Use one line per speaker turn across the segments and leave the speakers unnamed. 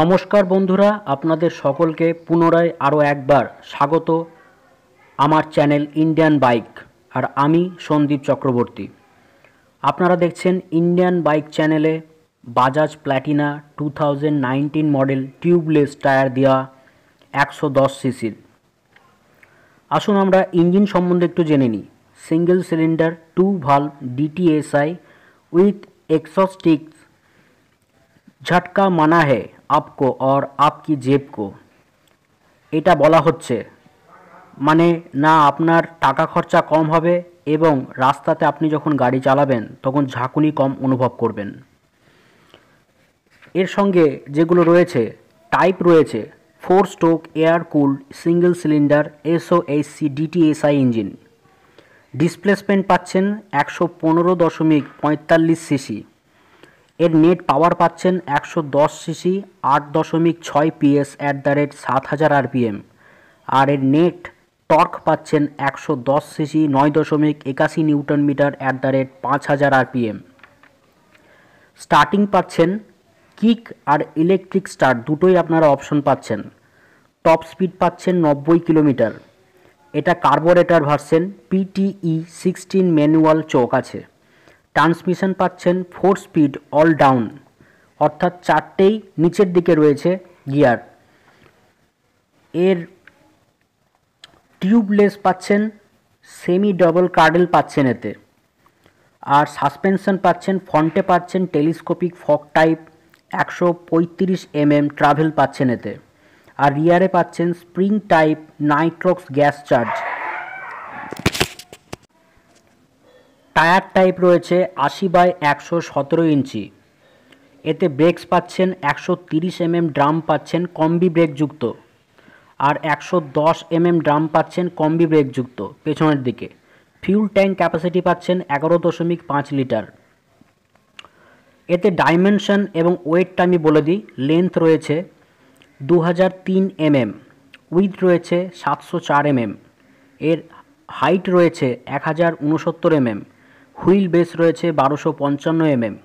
নমস্কার বন্ধুরা আপনাদের সকলকে পুনরায় আরও একবার স্বাগত আমার চ্যানেল ইন্ডিয়ান বাইক আর আমি সন্দীপ চক্রবর্তী আপনারা দেখছেন ইন্ডিয়ান বাইক চ্যানেলে Bajaj Platina two model tubeless tyre দেওয়া একশো দশ সিসির আসুন আমরা ইঞ্জিন সম্বন্ধে একটু জেনে নিই single cylinder two valve DTSI with এক্সস্টিক্স ঝটকা মানা হ্যায় আপকো অর আপকি কো এটা বলা হচ্ছে মানে না আপনার টাকা খরচা কম হবে এবং রাস্তাতে আপনি যখন গাড়ি চালাবেন তখন ঝাঁকুনি কম অনুভব করবেন এর সঙ্গে যেগুলো রয়েছে টাইপ রয়েছে four stroke air cooled single cylinder SOSC DTSI engine displacement পাচ্ছেন একশো পনেরো দশমিক পঁয়তাল্লিশ সিসি এর নেট পাওয়ার পাচ্ছেন একশো দশ সিসি আট দশমিক ছয় পিএস অ্যাট দ্য রেট সাত হাজার আরপিএম আর এর নেট টর্ক পাচ্ছেন একশো দশ সিসি নয় দশমিক একাশি newton metre at the rate পাঁচ হাজার আরপিএম স্টার্টিং পাচ্ছেন কিক আর ইলেকট্রিক স্টার্ট দুটোই আপনারা অপশন পাচ্ছেন টপ স্পিড পাচ্ছেন নব্বই কিলোমিটার এটা carburettor version PTE sixteen manual চোখ আছে ট্রান্সমিশন পাচ্ছেন ফোর স্পিড অল ডাউন অর্থাৎ চারটেই নিচের দিকে রয়েছে গিয়ার এর টিউবলেস পাচ্ছেন সেমি ডবল কার্ডেল পাচ্ছেন এতে আর সাসপেনশন পাচ্ছেন ফ্রন্টে পাচ্ছেন টেলিস্কোপিক ফক টাইপ একশো পঁয়ত্রিশ এমএম ট্রাভেল পাচ্ছেন এতে আর রিয়ারে পাচ্ছেন spring type nitrox gas charge tyre type রয়েছে আশি বাই একশো সতেরো ইঞ্চি এতে ব্রেকস পাচ্ছেন একশো তিরিশ এমএম ড্রাম পাচ্ছেন কম্বি ব্রেকযুক্ত আর একশো দশ এমএম ড্রাম পাচ্ছেন কম্বি ব্রেকযুক্ত পেছনের দিকে ফিউল ট্যাঙ্ক ক্যাপাসিটি পাচ্ছেন এগারো দশমিক পাঁচ লিটার এতে ডাইমেনশন এবং ওয়েটটা আমি বলে দিই লেন্থ রয়েছে দু হাজার তিন এমএম উইথ রয়েছে সাতশো চার এমএম এর হাইট রয়েছে এক হাজার উনসত্তর এমএম হুইল বেস রয়েছে বারোশো পঞ্চান্ন এমএম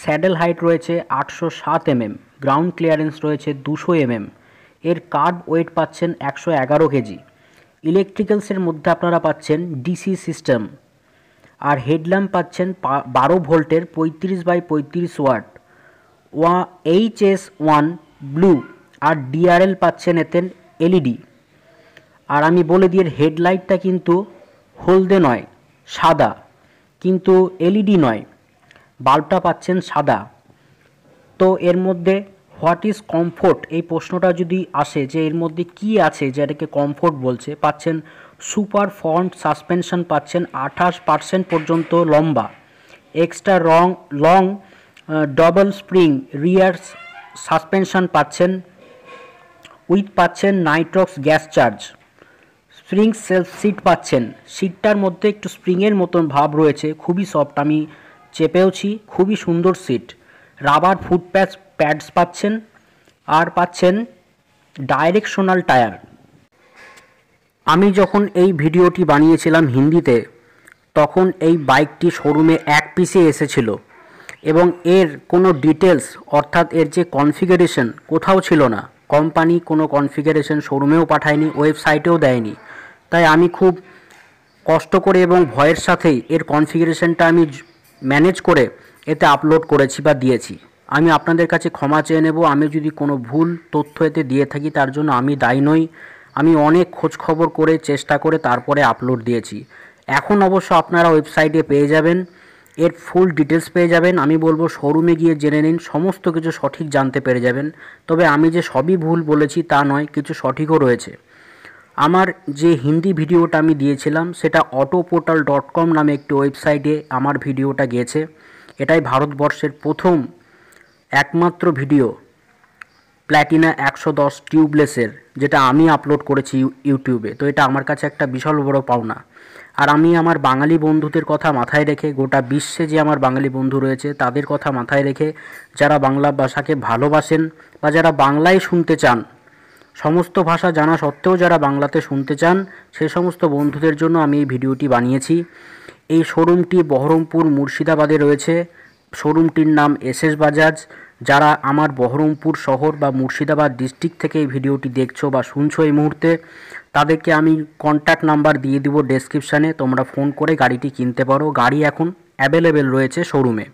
স্যাডেল হাইট রয়েছে আটশো সাত এমএম গ্রাউন্ড ক্লিয়ারেন্স রয়েছে দুশো এমএম এর কার্ড ওয়েট পাচ্ছেন একশো এগারো কেজি ইলেকট্রিক্যালসের মধ্যে আপনারা পাচ্ছেন ডিসি সিস্টেম আর হেডল্যাম্প পাচ্ছেন বারো ভোল্টের পঁয়ত্রিশ বাই পঁয়ত্রিশ ওয়াট ওয়া এইচ এস ওয়ান ব্লু আর ডিআরএল পাচ্ছেন এতেন এলইডি আর আমি বলে দিই হেডলাইটটা কিন্তু হলদে নয় সাদা কিন্তু এলইডি নয় বাল্বটা পাচ্ছেন সাদা তো এর মধ্যে হোয়াট ইজ কমফোর্ট এই প্রশ্নটা যদি আসে যে এর মধ্যে কি আছে যেটাকে কমফোর্ট বলছে পাচ্ছেন সুপার ফন্ট সাসপেনশন পাচ্ছেন আঠাশ পার্সেন্ট পর্যন্ত লম্বা এক্সট্রা রং long double spring rear suspension পাচ্ছেন উইথ পাচ্ছেন nitrox gas charge spring self seat পাচ্ছেন সিটটার মধ্যে একটু স্প্রিংয়ের মতন ভাব রয়েছে খুবই সফট আমি চেপেওছি খুবই সুন্দর seat rubber foot patch pads পাচ্ছেন আর পাচ্ছেন ডাইরেকশনাল টায়ার আমি যখন এই ভিডিওটি বানিয়েছিলাম হিন্দিতে তখন এই বাইকটি শোরুমে এক পিসে এসেছিল এবং এর কোনো ডিটেলস অর্থাৎ এর যে কনফিগারেশন কোথাও ছিল না কোম্পানি কোনো কনফিগারেশন শোরুমেও পাঠায়নি ওয়েবসাইটেও দেয়নি তাই আমি খুব কষ্ট করে এবং ভয়ের সাথেই এর কনফিগারেশনটা আমি ম্যানেজ করে এতে আপলোড করেছি বা দিয়েছি আমি আপনাদের কাছে ক্ষমা চেয়ে নেব আমি যদি কোনো ভুল তথ্য এতে দিয়ে থাকি তার জন্য আমি দায়ী নই আমি অনেক খোঁজ খবর করে চেষ্টা করে তারপরে আপলোড দিয়েছি এখন অবশ্য আপনারা ওয়েবসাইটে পেয়ে যাবেন এর ফুল ডিটেলস পেয়ে যাবেন আমি বলবো শোরুমে গিয়ে জেনে নিন সমস্ত কিছু সঠিক জানতে পেরে যাবেন তবে আমি যে সবই ভুল বলেছি তা নয় কিছু সঠিকও রয়েছে আমার যে হিন্দি ভিডিওটা আমি দিয়েছিলাম সেটা অটো পোর্টাল ডট কম নামে একটি ওয়েবসাইটে আমার ভিডিওটা গেছে এটাই ভারতবর্ষের প্রথম একমাত্র ভিডিও প্ল্যাটিনা একশো দশ টিউবলেসের যেটা আমি আপলোড করেছি ইউটিউবে তো এটা আমার কাছে একটা বিশাল বড় পাওনা আর আমি আমার বাঙালি বন্ধুদের কথা মাথায় রেখে গোটা বিশ্বে যে আমার বাঙালি বন্ধু রয়েছে তাদের কথা মাথায় রেখে যারা বাংলা ভাষাকে ভালোবাসেন বা যারা বাংলায় শুনতে চান সমস্ত ভাষা জানা সত্ত্বেও যারা বাংলাতে শুনতে চান সে সমস্ত বন্ধুদের জন্য আমি এই ভিডিওটি বানিয়েছি এই শোরুমটি বহরমপুর মুর্শিদাবাদে রয়েছে শোরুমটির নাম এস এস বাজাজ যারা আমার বহরমপুর শহর বা মুর্শিদাবাদ ডিস্ট্রিক্ট থেকে এই ভিডিওটি দেখছো বা শুনছো এই মুহূর্তে তাদেরকে আমি কন্ট্যাক্ট নাম্বার দিয়ে দিব ডেসক্রিপশানে তোমরা ফোন করে গাড়িটি কিনতে পারো গাড়ি এখন অ্যাভেলেবেল রয়েছে শোরুমে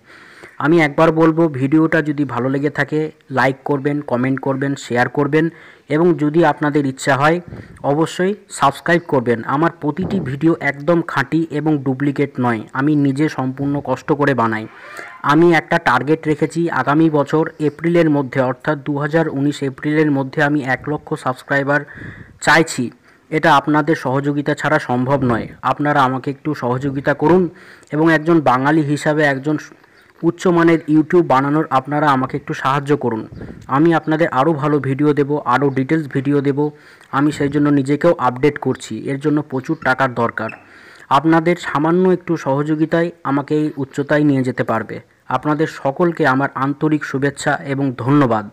আমি একবার বলবো ভিডিওটা যদি ভালো লেগে থাকে লাইক করবেন কমেন্ট করবেন শেয়ার করবেন এবং যদি আপনাদের ইচ্ছা হয় অবশ্যই সাবস্ক্রাইব করবেন আমার প্রতিটি ভিডিও একদম খাঁটি এবং ডুপ্লিকেট নয় আমি নিজে সম্পূর্ণ কষ্ট করে বানাই আমি একটা টার্গেট রেখেছি আগামী বছর এপ্রিলের মধ্যে অর্থাৎ দু এপ্রিলের মধ্যে আমি এক লক্ষ সাবস্ক্রাইবার চাইছি এটা আপনাদের সহযোগিতা ছাড়া সম্ভব নয় আপনারা আমাকে একটু সহযোগিতা করুন এবং একজন বাঙালি হিসাবে একজন উচ্চমানের ইউটিউব বানানোর আপনারা আমাকে একটু সাহায্য করুন আমি আপনাদের আরও ভালো ভিডিও দেব আরও ডিটেলস ভিডিও দেব আমি সেই জন্য নিজেকেও আপডেট করছি এর জন্য প্রচুর টাকার দরকার আপনাদের সামান্য একটু সহযোগিতায় আমাকে এই উচ্চতায় নিয়ে যেতে পারবে আপনাদের সকলকে আমার আন্তরিক শুভেচ্ছা এবং ধন্যবাদ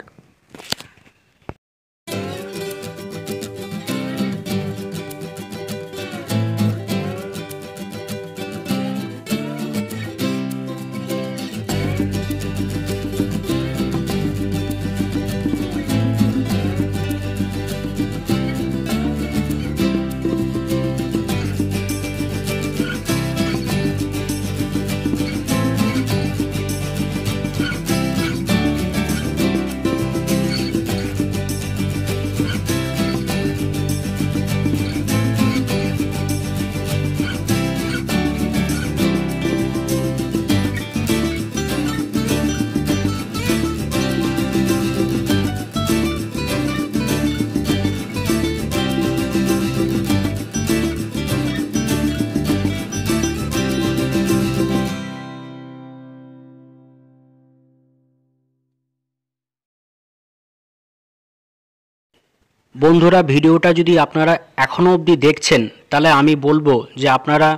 বন্ধুরা ভিডিওটা যদি আপনারা এখনও অবধি দেখছেন তাহলে আমি বলবো যে আপনারা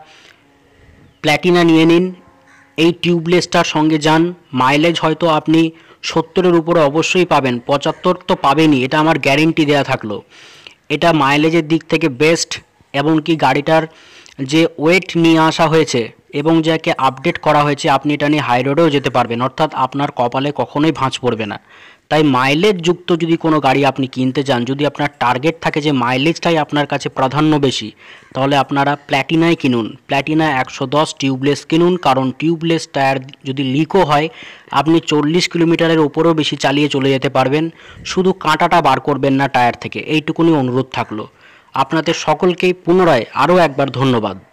প্ল্যাটিনা নিয়ে নিন এই টিউবলেসটার সঙ্গে যান মাইলেজ হয়তো আপনি সত্তরের উপরে অবশ্যই পাবেন পঁচাত্তর তো পাবেনই এটা আমার গ্যারেন্টি দেয়া থাকলো এটা মাইলেজের দিক থেকে বেস্ট এবং কি গাড়িটার যে ওয়েট নিয়ে আসা হয়েছে এবং যাকে আপডেট করা হয়েছে আপনি এটা নিয়ে হাই রোডেও যেতে পারবেন অর্থাৎ আপনার কপালে কখনোই ভাঁজ পড়বে না তাই মাইলেজ যুক্ত যদি কোনো গাড়ি আপনি কিনতে চান যদি আপনার টার্গেট থাকে যে মাইলেজটাই আপনার কাছে প্রাধান্য বেশি তাহলে আপনারা প্ল্যাটিনায় কিনুন প্ল্যাটিনা একশো দশ টিউবলেস কিনুন কারণ টিউবলেস টায়ার যদি লিকও হয় আপনি চল্লিশ কিলোমিটারের ওপরেও বেশি চালিয়ে চলে যেতে পারবেন শুধু কাঁটাটা বার করবেন না টায়ার থেকে এইটুকুনি অনুরোধ থাকলো আপনাদের সকলকেই পুনরায় আরও একবার ধন্যবাদ